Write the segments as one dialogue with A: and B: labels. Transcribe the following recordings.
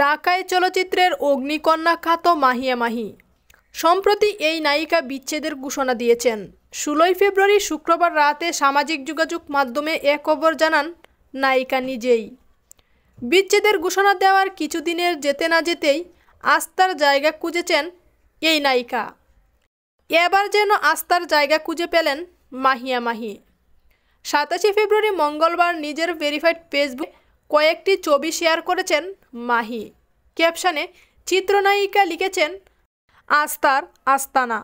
A: ডাকায় চলচ্চিত্রের অগ্নিকন্যা খাত মাহিয়া মাহি সম্প্রতি এই নায়িকা বিচ্ছেদের ঘোষণা দিয়েছেন ষোলোই ফেব্রুয়ারি শুক্রবার রাতে সামাজিক যোগাযোগ মাধ্যমে এ খবর জানান নায়িকা নিজেই বিচ্ছেদের ঘোষণা দেওয়ার কিছুদিনের যেতে না যেতেই আস্থার জায়গা খুঁজেছেন এই নায়িকা এবার যেন আস্থার জায়গা খুঁজে পেলেন মাহিয়া মাহি সাতাশে ফেব্রুয়ারি মঙ্গলবার নিজের ভেরিফাইড ফেসবুক কয়েকটি ছবি শেয়ার করেছেন মাহি ক্যাপশনে চিত্রনায়িকা লিখেছেন আস্তার আস্তানা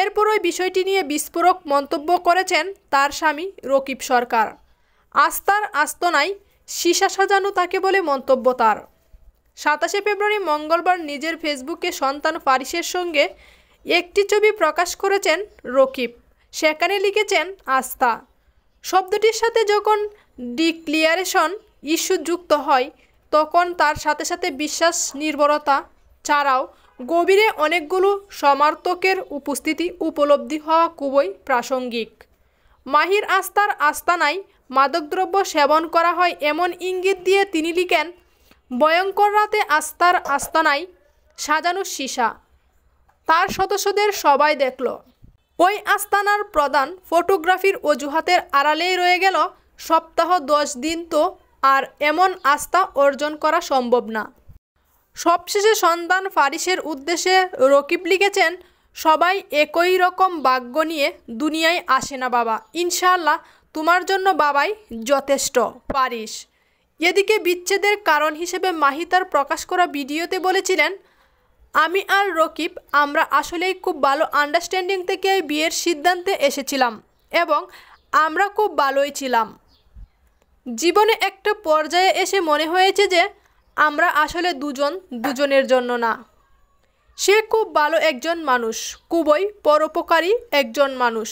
A: এরপর ওই বিষয়টি নিয়ে বিস্ফোরক মন্তব্য করেছেন তার স্বামী রকিব সরকার আস্তার আস্তনায় সীসা সাজানো তাকে বলে মন্তব্য তার সাতাশে ফেব্রুয়ারি মঙ্গলবার নিজের ফেসবুকে সন্তান ফারিসের সঙ্গে একটি ছবি প্রকাশ করেছেন রকিব সেখানে লিখেছেন আস্থা শব্দটির সাথে যখন ডিক্লিয়ারেশন ইস্যু যুক্ত হয় তখন তার সাথে সাথে বিশ্বাস নির্ভরতা ছাড়াও গভীরে অনেকগুলো সমার্থকের উপস্থিতি উপলব্ধি হওয়া খুবই প্রাসঙ্গিক মাহির আস্তার আস্তানায় মাদকদ্রব্য সেবন করা হয় এমন ইঙ্গিত দিয়ে তিনি লিখেন ভয়ঙ্কর রাতে আস্তার আস্তানায় সাজানো সীসা তার সদস্যদের সবাই দেখল ওই আস্তানার প্রধান ফটোগ্রাফির অজুহাতের আড়ালেই রয়ে গেল সপ্তাহ দশ দিন তো আর এমন আস্থা অর্জন করা সম্ভব না সবশেষে সন্তান ফারিসের উদ্দেশ্যে রকিব লিখেছেন সবাই একই রকম ভাগ্য নিয়ে দুনিয়ায় আসে না বাবা ইনশাল্লাহ তোমার জন্য বাবাই যথেষ্ট পারিস এদিকে বিচ্ছেদের কারণ হিসেবে মাহিতার প্রকাশ করা ভিডিওতে বলেছিলেন আমি আর রকিব আমরা আসলেই খুব ভালো আন্ডারস্ট্যান্ডিং থেকে বিয়ের সিদ্ধান্তে এসেছিলাম এবং আমরা খুব ভালোই ছিলাম জীবনে একটা পর্যায়ে এসে মনে হয়েছে যে আমরা আসলে দুজন দুজনের জন্য না সে খুব ভালো একজন মানুষ খুবই পরোপকারী একজন মানুষ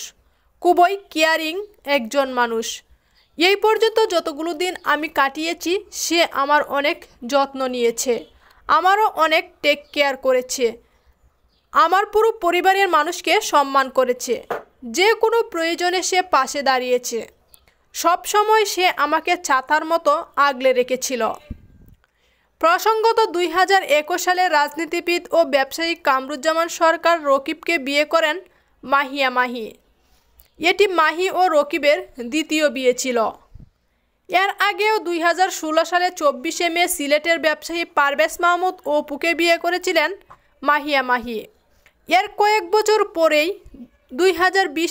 A: খুবই কেয়ারিং একজন মানুষ এই পর্যন্ত যতগুলো দিন আমি কাটিয়েছি সে আমার অনেক যত্ন নিয়েছে আমারও অনেক টেক কেয়ার করেছে আমার পুরো পরিবারের মানুষকে সম্মান করেছে যে কোনো প্রয়োজনে সে পাশে দাঁড়িয়েছে সব সময় সে আমাকে ছাতার মতো আগলে রেখেছিল প্রসঙ্গত দুই হাজার একুশ সালে রাজনীতিবিদ ও ব্যবসায়ী কামরুজ্জামান সরকার রকিবকে বিয়ে করেন মাহিয়া মাহি এটি মাহি ও রকিবের দ্বিতীয় বিয়ে ছিল এর আগেও দুই হাজার ষোলো সালে চব্বিশে মে সিলেটের ব্যবসায়ী পারভেজ মাহমুদ ও পুকে বিয়ে করেছিলেন মাহিয়া মাহি এর কয়েক বছর পরেই দুই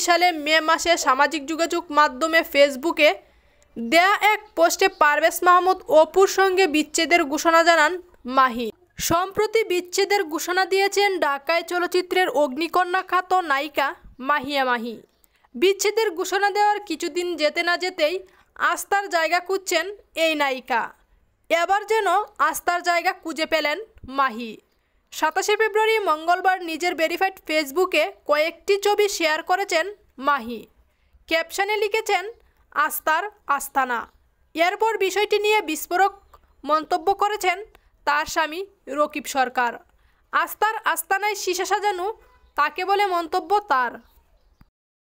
A: সালে মে মাসে সামাজিক যোগাযোগ মাধ্যমে ফেসবুকে দেয়া এক পোস্টে পারভেজ মাহমুদ অপুর সঙ্গে বিচ্ছেদের ঘোষণা জানান মাহি সম্প্রতি বিচ্ছেদের ঘোষণা দিয়েছেন ঢাকায় চলচ্চিত্রের অগ্নিকন্যা খাত নায়িকা মাহিয়া মাহি বিচ্ছেদের ঘোষণা দেওয়ার কিছুদিন যেতে না যেতেই আস্থার জায়গা খুঁজছেন এই নায়িকা এবার যেন আস্থার জায়গা খুঁজে পেলেন মাহি সাতাশে ফেব্রুয়ারি মঙ্গলবার নিজের ভেরিফাইড ফেসবুকে কয়েকটি ছবি শেয়ার করেছেন মাহি ক্যাপশনে লিখেছেন আস্তার আস্তানা এরপর বিষয়টি নিয়ে বিস্ফোরক মন্তব্য করেছেন তার স্বামী রকিব সরকার আস্তার আস্তানায় শীষে সাজানো তাকে বলে মন্তব্য তার